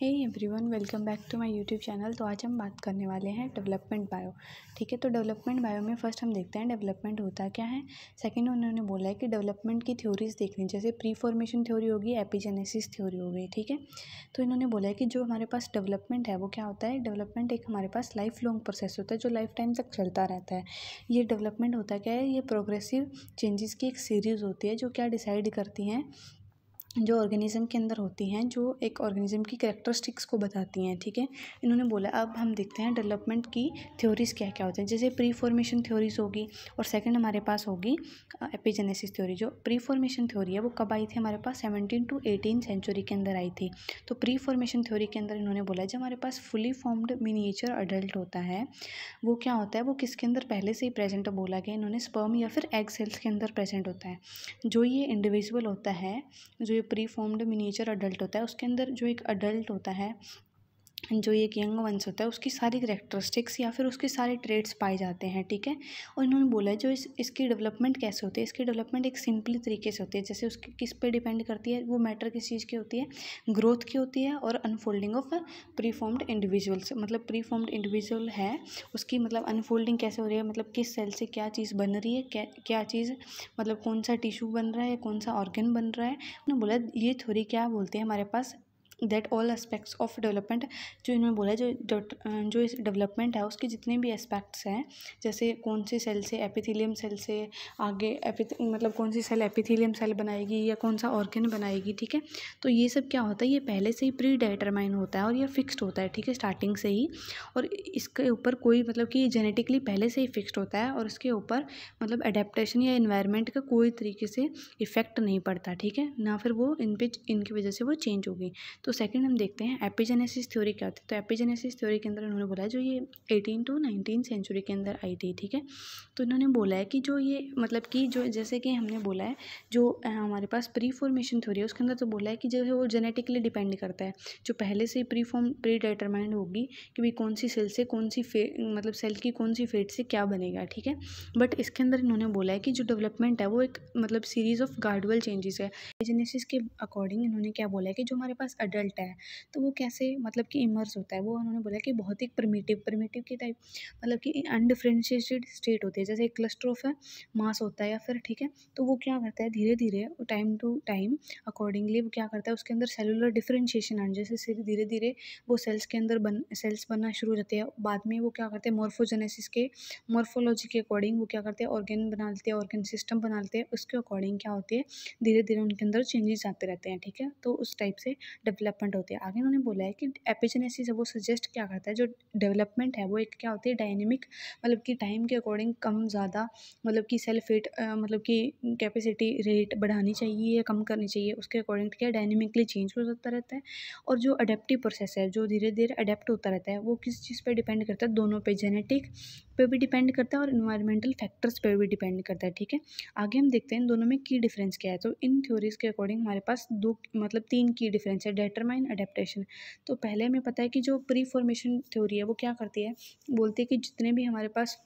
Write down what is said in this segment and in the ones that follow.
hey everyone welcome back to my YouTube channel तो आज हम बात करने वाले हैं डेवलपमेंट बायो ठीक है तो डेवलपमेंट बायो में फर्स्ट हम देखते हैं डेवलपमेंट होता क्या है सेकंड उन्होंने बोला है कि डेवलपमेंट की थ्योरीज देखनी जैसे प्री फॉर्मेशन थ्योरी होगी एपिजेनेसिस थ्योरी हो गई ठीक है तो इन्होंने बोला है कि जो हमारे पास डेवलपमेंट है वो क्या होता है डेवलपमेंट एक हमारे पास लाइफ लॉन्ग प्रोसेस होता है जो लाइफ टाइम तक चलता रहता है ये डेवलपमेंट होता क्या है ये प्रोग्रेसिव चेंजेस की एक सीरीज़ होती है जो क्या डिसाइड करती हैं जो ऑर्गेनिज्म के अंदर होती हैं जो एक ऑर्गेनिज़म की करेक्टरिस्टिक्स को बताती हैं ठीक है इन्होंने बोला अब हम देखते हैं डेवलपमेंट की थ्योरीज़ क्या क्या होते हैं जैसे प्री फॉर्मेशन थ्योरीज़ होगी और सेकंड हमारे पास होगी एपिजेनेसिस थ्योरी जो प्री फॉर्मेशन थ्योरी है वो कब आई थी हमारे पास सेवनटीन टू एटीन सेंचुरी के अंदर आई थी तो प्री फॉर्मेशन थ्योरी के अंदर इन्होंने बोला जब हमारे पास फुली फॉर्म्ड मिनिएचर अडल्ट होता है वो क्या होता है वो किसके अंदर पहले से ही प्रेजेंट बोला गया इन्होंने स्पर्म या फिर एग सेल्स के अंदर प्रेजेंट होता है जो ये इंडिविजुअल होता है जो ये प्री फॉर्म्ड मिनिएचर अडल्ट होता है उसके अंदर जो एक अडल्ट होता है जो एक यंग वंश होता है उसकी सारी करेक्टरिस्टिक्स या फिर उसके सारे ट्रेड्स पाए जाते हैं ठीक है और इन्होंने बोला है जो इस इसकी डेवलपमेंट कैसे होती है इसकी डेवलपमेंट एक सिंपली तरीके से होती है जैसे उसकी किस पे डिपेंड करती है वो मैटर किस चीज़ की होती है ग्रोथ की होती है और unfolding of preformed individuals मतलब प्री फॉर्म्ड इंडिविजुअल है उसकी मतलब अनफोल्डिंग कैसे हो रही है मतलब किस सेल से क्या चीज़ बन रही है क्या क्या चीज़ मतलब कौन सा टिश्यू बन रहा है कौन सा ऑर्गन बन रहा है उन्होंने बोला ये थोड़ी क्या बोलते हैं हमारे पास that all aspects of development जो इन्होंने बोला है जो जो इस डेवलपमेंट है उसके जितने भी एस्पेक्ट्स हैं जैसे कौन सी सेल से एपिथीलियम सेल से आगे एपिथ मतलब कौन सी सेल एपिथीलियम सेल बनाएगी या कौन सा ऑर्गेन बनाएगी ठीक है तो ये सब क्या होता है ये पहले से ही प्री डिटरमाइन होता है और यह फिक्सड होता है ठीक है स्टार्टिंग से ही और इसके ऊपर कोई मतलब कि जेनेटिकली पहले से ही फिक्सड होता है और इसके ऊपर मतलब अडेप्टशन या इन्वायरमेंट का कोई तरीके से इफ़ेक्ट नहीं पड़ता ठीक है ना फिर वो इन पे इनकी वजह से वो चेंज होगी तो सेकंड हम देखते हैं एपिजेनेसिस थ्योरी क्या थी है तो एपिजेनेसिस थ्योरी के अंदर उन्होंने बोला है जो ये एटीन टू नाइनटीन सेंचुरी के अंदर आई थी ठीक है तो इन्होंने बोला है कि जो ये मतलब कि जो जैसे कि हमने बोला है जो हमारे पास प्री फॉर्मेशन थ्योरी है उसके अंदर तो बोला है कि जो है वो जेनेटिकली डिपेंड करता है जो पहले से ही प्री फॉर्म प्री डिटरमाइंड होगी कि भाई कौन सी सेल से कौन सी फे मतलब सेल की कौन सी फेट से क्या बनेगा ठीक है बट इसके अंदर इन्होंने बोला है कि जो डेवलपमेंट है वो एक मतलब सीरीज ऑफ गार्डुअल चेंजेस है जेनेसिस के अकॉर्डिंग इन्होंने क्या बोला है कि जो हमारे पास अडल्ट एडल्ट है तो वो कैसे मतलब कि इमर्स होता है वो उन्होंने बोला कि बहुत ही प्रमेटिव प्रमेटिव की टाइप मतलब कि अनडिफ्रेंशिएटेड स्टेट होती है जैसे एक क्लस्टर ऑफ मास होता है या फिर ठीक है तो वो क्या करता है धीरे धीरे टाइम टू टाइम अकॉर्डिंगली वो क्या करता है उसके अंदर सेलुलर डिफ्रेंशिएशन आने जैसे धीरे धीरे वो सेल्स के अंदर बन सेल्स बनना शुरू हो जाते हैं बाद में वो क्या करते हैं मोर्फोजेनेसिस के मोर्फोलॉजी के अकॉर्डिंग वो क्या करते हैं ऑर्गेन बना लेते हैं ऑर्गेन सिस्टम बना लेते हैं उसके अकॉर्डिंग क्या होती है धीरे धीरे उनके अंदर चेंजेस आते रहते हैं ठीक है तो उस टाइप से डेवलप डेवलपमेंट होती है आगे उन्होंने बोला है कि एपिजेनेसिस वो सजेस्ट क्या करता है जो डेवलपमेंट है वो एक क्या होती है डायनेमिक मतलब कि टाइम के अकॉर्डिंग कम ज़्यादा मतलब कि सेल्फ रेट मतलब कि कैपेसिटी रेट बढ़ानी चाहिए या कम करनी चाहिए उसके अकॉर्डिंग क्या डायनेमिकली चेंज हो जाता रहता है और जो अडेप्टिव प्रोसेस है जो धीरे धीरे अडेप्ट होता रहता है वो किस चीज़ पर डिपेंड करता है दोनों पर जेनेटिक पे भी डिपेंड करता है और इन्वायरमेंटल फैक्टर्स पे भी डिपेंड करता है ठीक है आगे हम देखते हैं इन दोनों में की डिफरेंस क्या है तो इन थ्योरीज़ के अकॉर्डिंग हमारे पास दो मतलब तीन की डिफरेंस है डेट डिटरमाइन अडेप्टेशन तो पहले हमें पता है कि जो प्री फॉर्मेशन थ्योरी है वो क्या करती है बोलती है कि जितने भी हमारे पास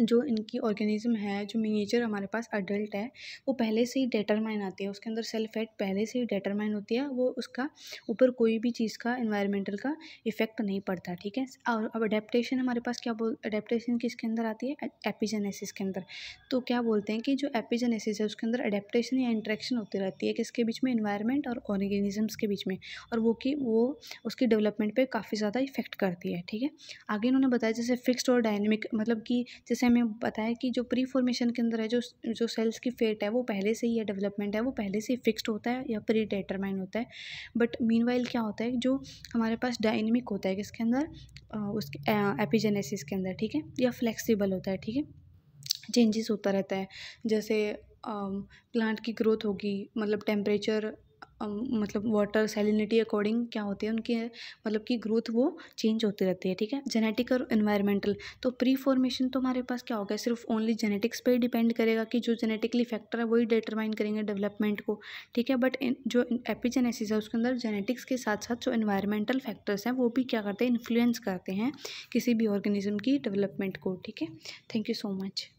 जो इनकी ऑर्गेनिज़्म है जो मिनीचर हमारे पास अडल्ट है वो पहले से ही डेटरमाइन आती है उसके अंदर सेल फैट पहले से ही डेटरमाइन होती है वो उसका ऊपर कोई भी चीज़ का इन्वायरमेंटल का इफेक्ट नहीं पड़ता ठीक है और अब अडेप्टेशन हमारे पास क्या बोल अडेप्टेशन किसके अंदर आती है एपिजेनेसिस के अंदर तो क्या बोलते हैं कि जो एपिजेनेसिस है उसके अंदर अडेप्टेशन या इंट्रैक्शन होती रहती है किसके बीच में इन्वायरमेंट और ऑर्गेनिजम्स के बीच में और वो कि वो उसकी डेवलपमेंट पर काफ़ी ज़्यादा इफेक्ट करती है ठीक है आगे इन्होंने बताया जैसे फिक्सड और डायनेमिक मतलब कि जैसे हमें पता है कि जो प्री फॉर्मेशन के अंदर है जो जो सेल्स की फेट है वो पहले से ही या डेवलपमेंट है वो पहले से ही फिक्स्ड होता है या प्री डिटरमाइन होता है बट मीन क्या होता है जो हमारे पास डायनेमिक होता है किसके अंदर उसके एपिजेनेसिस के अंदर ठीक है या फ्लेक्सीबल होता है ठीक है चेंजेस होता रहता है जैसे प्लांट की ग्रोथ होगी मतलब टेम्परेचर मतलब वाटर सैलिनिटी अकॉर्डिंग क्या होती है उनकी मतलब कि ग्रोथ वो चेंज होती रहती है ठीक है जेनेटिक और इन्वायरमेंटल तो प्री फॉर्मेशन तो हमारे पास क्या होगा सिर्फ ओनली जेनेटिक्स पे डिपेंड करेगा कि जो जेनेटिकली फैक्टर है वही डिटरमाइन करेंगे डेवलपमेंट को ठीक है बट जो एपिजेनेसिस है उसके अंदर जेनेटिक्स के साथ साथ जो इन्वायरमेंटल फैक्टर्स हैं वो भी क्या करते हैं इन्फ्लुएंस करते हैं किसी भी ऑर्गेनिज्म की डेवलपमेंट को ठीक है थैंक यू सो मच